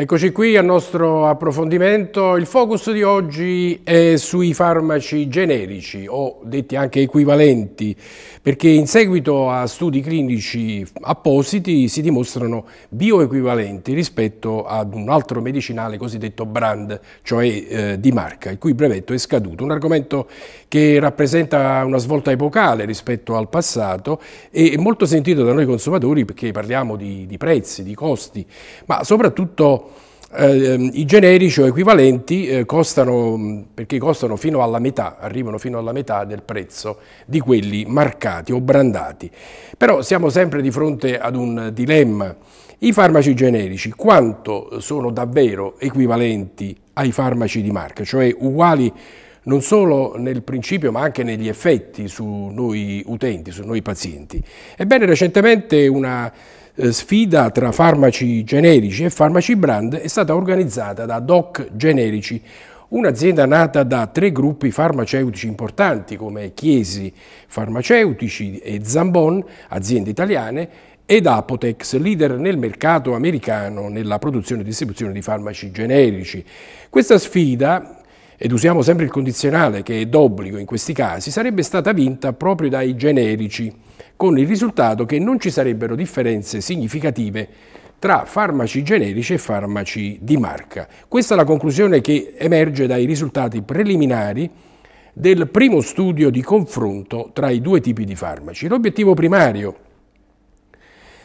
Eccoci qui al nostro approfondimento. Il focus di oggi è sui farmaci generici o detti anche equivalenti, perché in seguito a studi clinici appositi si dimostrano bioequivalenti rispetto ad un altro medicinale cosiddetto brand, cioè eh, di marca, il cui brevetto è scaduto. Un argomento che rappresenta una svolta epocale rispetto al passato e molto sentito da noi consumatori perché parliamo di, di prezzi, di costi, ma soprattutto eh, I generici o equivalenti eh, costano, mm, perché costano fino alla metà, arrivano fino alla metà del prezzo di quelli marcati o brandati. Però siamo sempre di fronte ad un dilemma. I farmaci generici quanto sono davvero equivalenti ai farmaci di marca, cioè uguali non solo nel principio ma anche negli effetti su noi utenti, su noi pazienti. Ebbene, recentemente una eh, sfida tra farmaci generici e farmaci brand è stata organizzata da Doc Generici, un'azienda nata da tre gruppi farmaceutici importanti come Chiesi Farmaceutici e Zambon, aziende italiane, ed Apotex, leader nel mercato americano nella produzione e distribuzione di farmaci generici. Questa sfida ed usiamo sempre il condizionale che è d'obbligo in questi casi, sarebbe stata vinta proprio dai generici con il risultato che non ci sarebbero differenze significative tra farmaci generici e farmaci di marca. Questa è la conclusione che emerge dai risultati preliminari del primo studio di confronto tra i due tipi di farmaci. L'obiettivo primario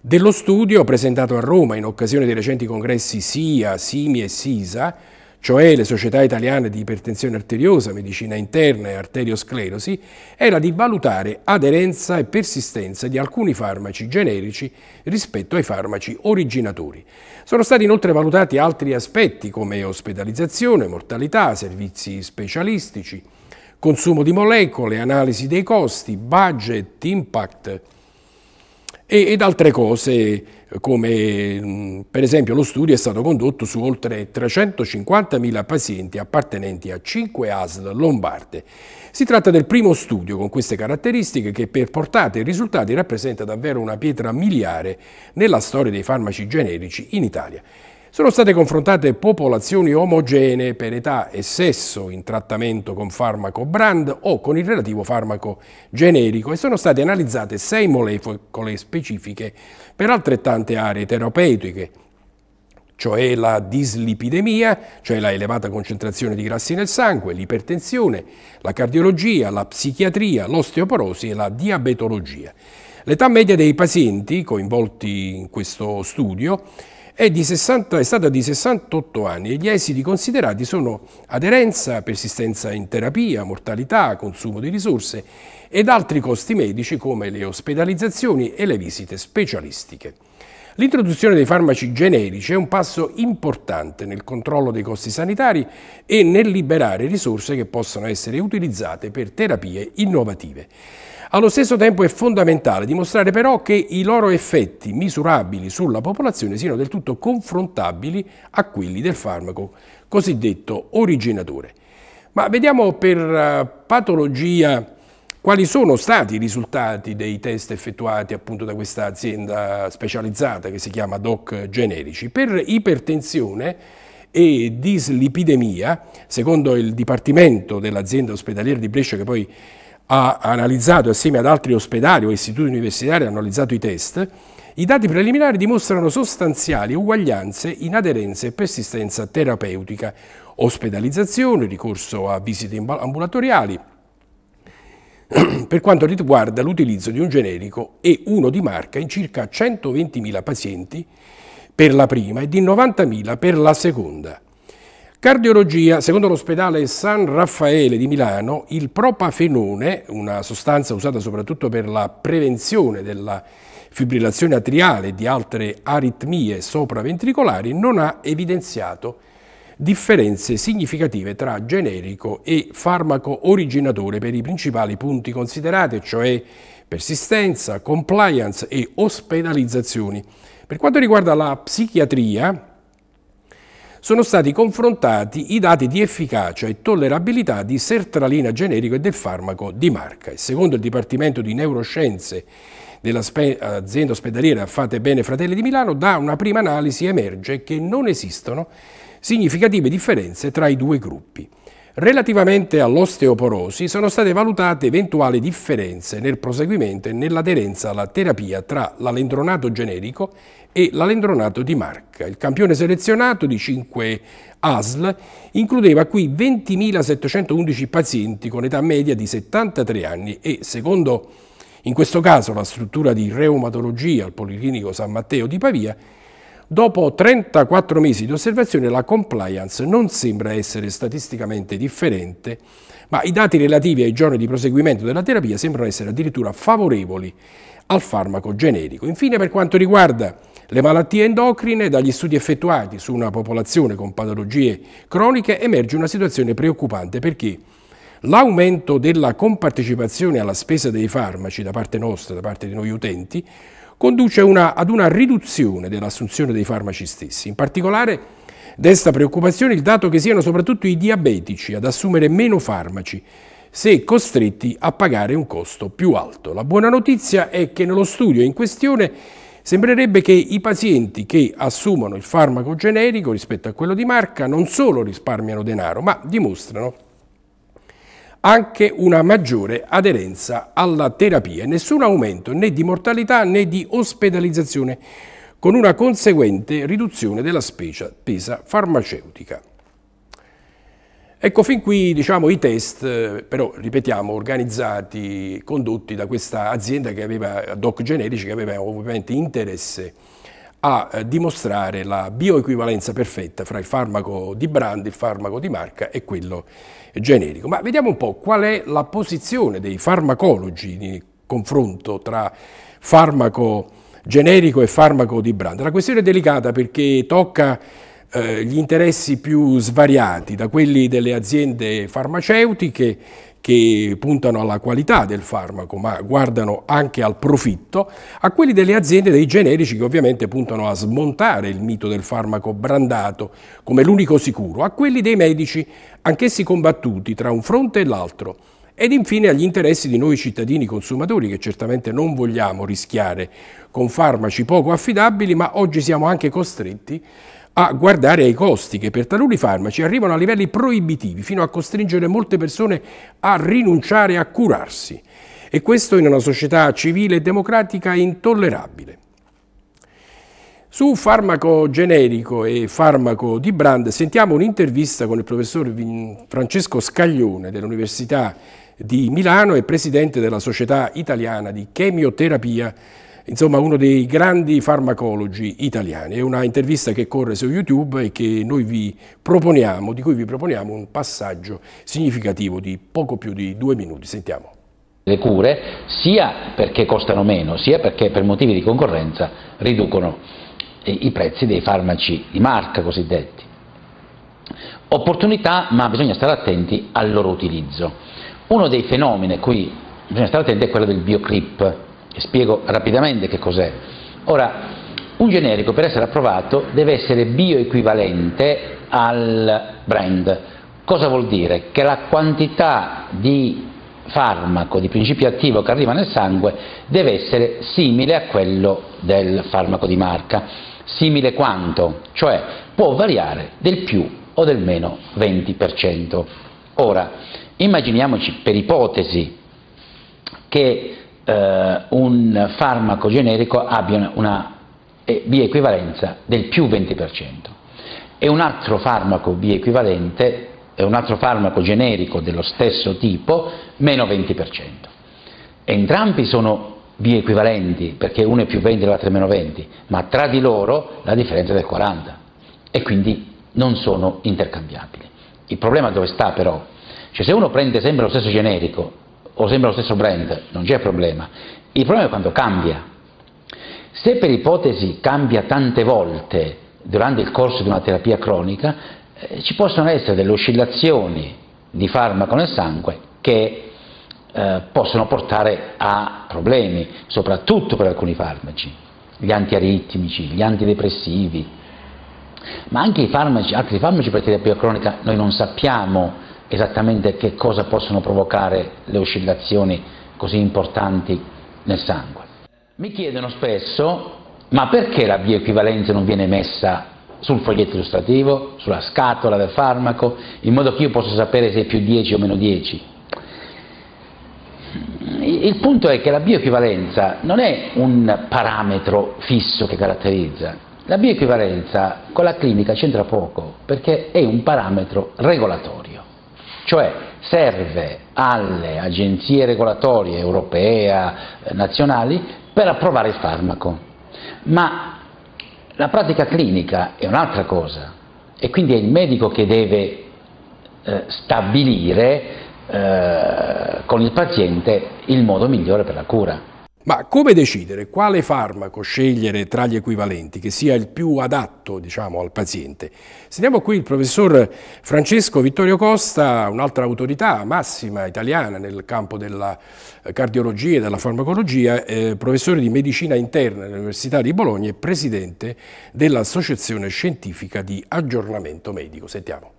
dello studio presentato a Roma in occasione dei recenti congressi SIA, SIMI e SISA cioè le società italiane di ipertensione arteriosa, medicina interna e arteriosclerosi, era di valutare aderenza e persistenza di alcuni farmaci generici rispetto ai farmaci originatori. Sono stati inoltre valutati altri aspetti come ospedalizzazione, mortalità, servizi specialistici, consumo di molecole, analisi dei costi, budget, impact, e, ed altre cose come mm, per esempio lo studio è stato condotto su oltre 350.000 pazienti appartenenti a 5 ASL lombarde. Si tratta del primo studio con queste caratteristiche che per portate e risultati rappresenta davvero una pietra miliare nella storia dei farmaci generici in Italia. Sono state confrontate popolazioni omogenee per età e sesso in trattamento con farmaco brand o con il relativo farmaco generico e sono state analizzate sei molecole specifiche per altrettante aree terapeutiche, cioè la dislipidemia, cioè la elevata concentrazione di grassi nel sangue, l'ipertensione, la cardiologia, la psichiatria, l'osteoporosi e la diabetologia. L'età media dei pazienti coinvolti in questo studio è, 60, è, stato di 68 anni e gli esiti considerati sono aderenza, persistenza in terapia, mortalità, consumo di risorse ed altri costi medici come le ospedalizzazioni e le visite specialistiche. L'introduzione dei farmaci generici è un passo importante nel controllo dei costi sanitari e nel liberare risorse che possono essere utilizzate per terapie innovative. Allo stesso tempo è fondamentale dimostrare però che i loro effetti misurabili sulla popolazione siano del tutto confrontabili a quelli del farmaco cosiddetto originatore. Ma vediamo per eh, patologia quali sono stati i risultati dei test effettuati appunto da questa azienda specializzata che si chiama Doc Generici? Per ipertensione e dislipidemia, secondo il dipartimento dell'azienda ospedaliera di Brescia che poi ha analizzato assieme ad altri ospedali o istituti universitari hanno analizzato i test, i dati preliminari dimostrano sostanziali uguaglianze in aderenza e persistenza terapeutica, ospedalizzazione, ricorso a visite ambulatoriali, per quanto riguarda l'utilizzo di un generico e uno di marca in circa 120.000 pazienti per la prima e di 90.000 per la seconda. Cardiologia, secondo l'ospedale San Raffaele di Milano, il propafenone, una sostanza usata soprattutto per la prevenzione della fibrillazione atriale e di altre aritmie sopraventricolari, non ha evidenziato differenze significative tra generico e farmaco originatore per i principali punti considerati, cioè persistenza, compliance e ospedalizzazioni. Per quanto riguarda la psichiatria, sono stati confrontati i dati di efficacia e tollerabilità di sertralina generico e del farmaco di marca. E secondo il Dipartimento di Neuroscienze dell'azienda ospedaliera Fate Bene Fratelli di Milano, da una prima analisi emerge che non esistono significative differenze tra i due gruppi. Relativamente all'osteoporosi sono state valutate eventuali differenze nel proseguimento e nell'aderenza alla terapia tra l'alendronato generico e l'alendronato di marca. Il campione selezionato di 5 ASL includeva qui 20.711 pazienti con età media di 73 anni e secondo in questo caso la struttura di reumatologia al Policlinico San Matteo di Pavia Dopo 34 mesi di osservazione la compliance non sembra essere statisticamente differente, ma i dati relativi ai giorni di proseguimento della terapia sembrano essere addirittura favorevoli al farmaco generico. Infine per quanto riguarda le malattie endocrine, dagli studi effettuati su una popolazione con patologie croniche emerge una situazione preoccupante perché l'aumento della compartecipazione alla spesa dei farmaci da parte nostra, da parte di noi utenti, conduce una, ad una riduzione dell'assunzione dei farmaci stessi. In particolare desta preoccupazione il dato che siano soprattutto i diabetici ad assumere meno farmaci se costretti a pagare un costo più alto. La buona notizia è che nello studio in questione Sembrerebbe che i pazienti che assumono il farmaco generico rispetto a quello di marca non solo risparmiano denaro, ma dimostrano anche una maggiore aderenza alla terapia e nessun aumento né di mortalità né di ospedalizzazione, con una conseguente riduzione della spesa farmaceutica. Ecco, fin qui diciamo, i test, eh, però ripetiamo, organizzati, condotti da questa azienda che aveva, Doc Generici, che aveva ovviamente interesse a eh, dimostrare la bioequivalenza perfetta fra il farmaco di brand, il farmaco di marca e quello generico. Ma vediamo un po' qual è la posizione dei farmacologi nel confronto tra farmaco generico e farmaco di brand. La questione è delicata perché tocca eh, gli interessi più svariati, da quelli delle aziende farmaceutiche che puntano alla qualità del farmaco ma guardano anche al profitto, a quelli delle aziende dei generici che ovviamente puntano a smontare il mito del farmaco brandato come l'unico sicuro, a quelli dei medici anch'essi combattuti tra un fronte e l'altro ed infine agli interessi di noi cittadini consumatori che certamente non vogliamo rischiare con farmaci poco affidabili ma oggi siamo anche costretti a guardare ai costi che per taluni farmaci arrivano a livelli proibitivi fino a costringere molte persone a rinunciare a curarsi e questo in una società civile e democratica è intollerabile. Su farmaco generico e farmaco di brand sentiamo un'intervista con il professor Francesco Scaglione dell'Università di Milano e presidente della Società Italiana di Chemioterapia insomma uno dei grandi farmacologi italiani. È una intervista che corre su YouTube e che noi vi proponiamo, di cui vi proponiamo un passaggio significativo di poco più di due minuti. Sentiamo. Le cure sia perché costano meno, sia perché per motivi di concorrenza riducono i prezzi dei farmaci di marca cosiddetti. Opportunità, ma bisogna stare attenti al loro utilizzo. Uno dei fenomeni a cui bisogna stare attenti è quello del bioclip, Spiego rapidamente che cos'è. Ora, un generico per essere approvato deve essere bioequivalente al brand. Cosa vuol dire? Che la quantità di farmaco, di principio attivo che arriva nel sangue deve essere simile a quello del farmaco di marca. Simile quanto? Cioè può variare del più o del meno 20%. Ora, immaginiamoci per ipotesi che eh, un farmaco generico abbia una eh, biequivalenza del più 20%. E un altro farmaco biequivalente è un altro farmaco generico dello stesso tipo, meno 20%. Entrambi sono biequivalenti, perché uno è più 20 e l'altro è meno 20, ma tra di loro la differenza è del 40 e quindi non sono intercambiabili. Il problema dove sta però? Cioè se uno prende sempre lo stesso generico o sembra lo stesso brand, non c'è problema. Il problema è quando cambia. Se per ipotesi cambia tante volte durante il corso di una terapia cronica, eh, ci possono essere delle oscillazioni di farmaco nel sangue che eh, possono portare a problemi, soprattutto per alcuni farmaci, gli antiaritmici, gli antidepressivi, ma anche farmaci, altri farmaci per terapia cronica noi non sappiamo esattamente che cosa possono provocare le oscillazioni così importanti nel sangue. Mi chiedono spesso, ma perché la bioequivalenza non viene messa sul foglietto illustrativo, sulla scatola del farmaco, in modo che io possa sapere se è più 10 o meno 10? Il punto è che la bioequivalenza non è un parametro fisso che caratterizza, la bioequivalenza con la clinica c'entra poco perché è un parametro regolatorio cioè serve alle agenzie regolatorie europee, eh, nazionali, per approvare il farmaco. Ma la pratica clinica è un'altra cosa e quindi è il medico che deve eh, stabilire eh, con il paziente il modo migliore per la cura. Ma come decidere quale farmaco scegliere tra gli equivalenti che sia il più adatto diciamo, al paziente? Sentiamo qui il professor Francesco Vittorio Costa, un'altra autorità massima italiana nel campo della eh, cardiologia e della farmacologia, eh, professore di medicina interna all'Università di Bologna e presidente dell'Associazione Scientifica di Aggiornamento Medico. Sentiamo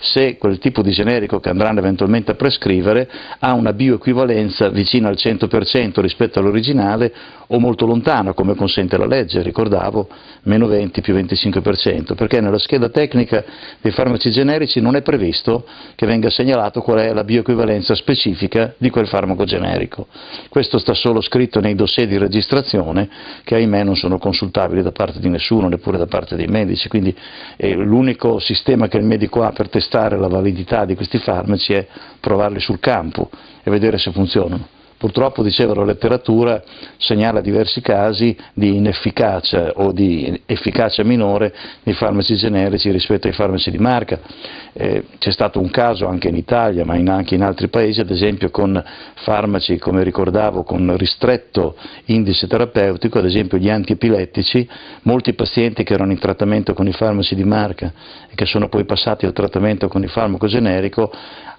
se quel tipo di generico che andranno eventualmente a prescrivere ha una bioequivalenza vicina al 100% rispetto all'originale o molto lontana, come consente la legge, ricordavo, meno 20 più 25%, perché nella scheda tecnica dei farmaci generici non è previsto che venga segnalato qual è la bioequivalenza specifica di quel farmaco generico. Questo sta solo scritto nei dossier di registrazione che ahimè non sono consultabili da parte di nessuno, neppure da parte dei medici, quindi eh, l'unico sistema che il medico ha per testare testare la validità di questi farmaci è provarli sul campo e vedere se funzionano. Purtroppo, dicevo, la letteratura segnala diversi casi di inefficacia o di efficacia minore di farmaci generici rispetto ai farmaci di marca. Eh, C'è stato un caso anche in Italia, ma in, anche in altri paesi, ad esempio con farmaci, come ricordavo, con ristretto indice terapeutico, ad esempio gli antiepilettici, molti pazienti che erano in trattamento con i farmaci di marca e che sono poi passati al trattamento con il farmaco generico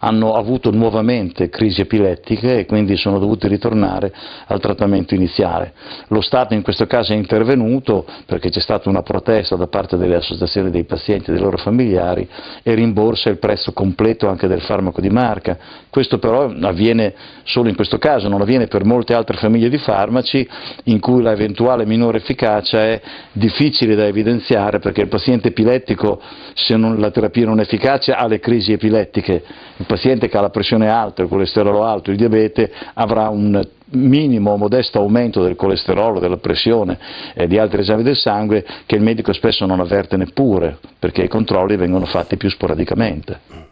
hanno avuto nuovamente crisi epilettiche e quindi sono dovuti ritornare al trattamento iniziale. Lo Stato in questo caso è intervenuto perché c'è stata una protesta da parte delle associazioni dei pazienti e dei loro familiari e rimborsa il prezzo completo anche del farmaco di marca. Questo però avviene solo in questo caso, non avviene per molte altre famiglie di farmaci in cui la eventuale minore efficacia è difficile da evidenziare perché il paziente epilettico se non, la terapia non è efficace ha le crisi epilettiche, paziente che ha la pressione alta, il colesterolo alto, il diabete avrà un minimo modesto aumento del colesterolo, della pressione e di altri esami del sangue che il medico spesso non avverte neppure perché i controlli vengono fatti più sporadicamente.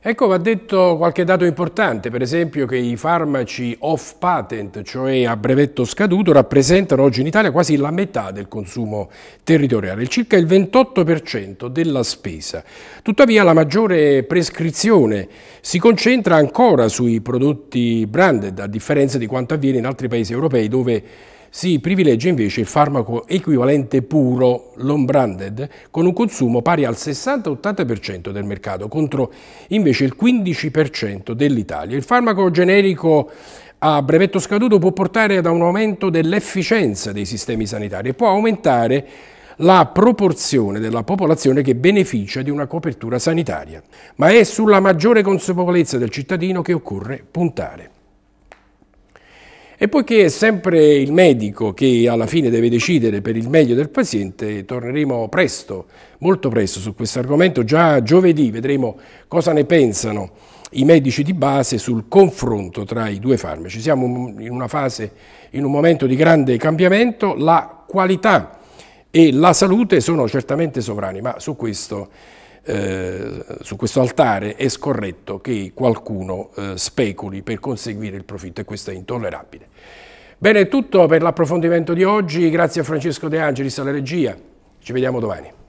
Ecco, va detto qualche dato importante, per esempio che i farmaci off patent, cioè a brevetto scaduto, rappresentano oggi in Italia quasi la metà del consumo territoriale, circa il 28% della spesa. Tuttavia la maggiore prescrizione si concentra ancora sui prodotti branded, a differenza di quanto avviene in altri paesi europei dove si privilegia invece il farmaco equivalente puro, l'on-branded, con un consumo pari al 60-80% del mercato, contro invece il 15% dell'Italia. Il farmaco generico a brevetto scaduto può portare ad un aumento dell'efficienza dei sistemi sanitari e può aumentare la proporzione della popolazione che beneficia di una copertura sanitaria. Ma è sulla maggiore consapevolezza del cittadino che occorre puntare. E poiché è sempre il medico che alla fine deve decidere per il meglio del paziente, torneremo presto, molto presto su questo argomento. Già giovedì vedremo cosa ne pensano i medici di base sul confronto tra i due farmaci. Siamo in una fase, in un momento di grande cambiamento, la qualità e la salute sono certamente sovrani, ma su questo eh, su questo altare è scorretto che qualcuno eh, speculi per conseguire il profitto e questo è intollerabile. Bene, è tutto per l'approfondimento di oggi, grazie a Francesco De Angelis alla regia, ci vediamo domani.